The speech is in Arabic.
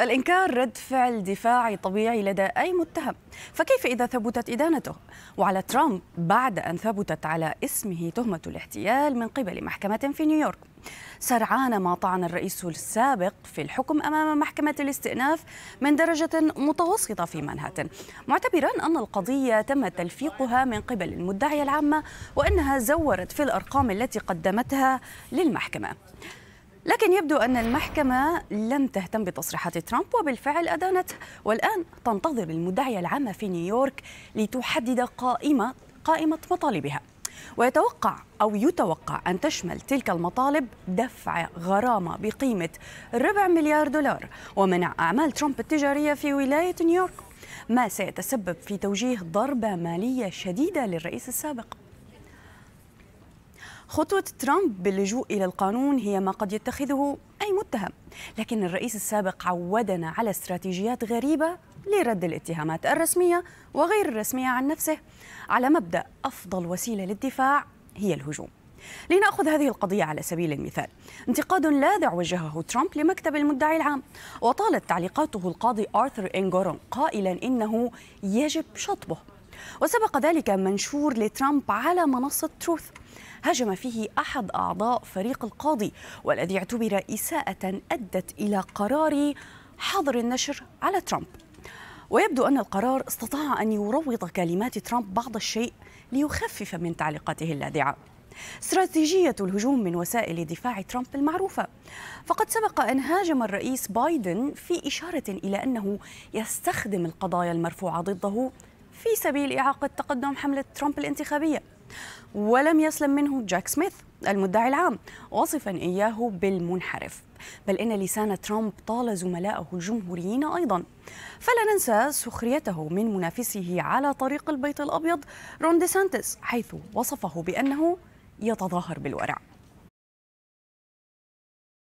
الإنكار رد فعل دفاعي طبيعي لدى أي متهم فكيف إذا ثبتت إدانته؟ وعلى ترامب بعد أن ثبتت على اسمه تهمة الاحتيال من قبل محكمة في نيويورك سرعان ما طعن الرئيس السابق في الحكم أمام محكمة الاستئناف من درجة متوسطة في منهاتن معتبرا أن القضية تم تلفيقها من قبل المدعية العامة وأنها زورت في الأرقام التي قدمتها للمحكمة لكن يبدو أن المحكمة لم تهتم بتصريحات ترامب وبالفعل أدانته والآن تنتظر المدعية العامة في نيويورك لتحدد قائمة قائمة مطالبها ويتوقع أو يتوقع أن تشمل تلك المطالب دفع غرامة بقيمة ربع مليار دولار ومنع أعمال ترامب التجارية في ولاية نيويورك ما سيتسبب في توجيه ضربة مالية شديدة للرئيس السابق خطوة ترامب باللجوء إلى القانون هي ما قد يتخذه أي متهم لكن الرئيس السابق عودنا على استراتيجيات غريبة لرد الاتهامات الرسمية وغير الرسمية عن نفسه على مبدأ أفضل وسيلة للدفاع هي الهجوم لنأخذ هذه القضية على سبيل المثال انتقاد لاذع وجهه ترامب لمكتب المدعي العام وطالت تعليقاته القاضي آرثر إنغورون قائلا إنه يجب شطبه وسبق ذلك منشور لترامب على منصة تروث هاجم فيه أحد أعضاء فريق القاضي والذي اعتبر إساءة أدت إلى قرار حظر النشر على ترامب ويبدو أن القرار استطاع أن يروض كلمات ترامب بعض الشيء ليخفف من تعليقاته اللاذعة استراتيجية الهجوم من وسائل دفاع ترامب المعروفة فقد سبق أن هاجم الرئيس بايدن في إشارة إلى أنه يستخدم القضايا المرفوعة ضده في سبيل إعاقة تقدم حملة ترامب الانتخابية ولم يسلم منه جاك سميث المدعي العام وصفا إياه بالمنحرف بل إن لسان ترامب طال زملائه الجمهوريين أيضا فلا ننسى سخريته من منافسه على طريق البيت الأبيض رون دي سانتس حيث وصفه بأنه يتظاهر بالورع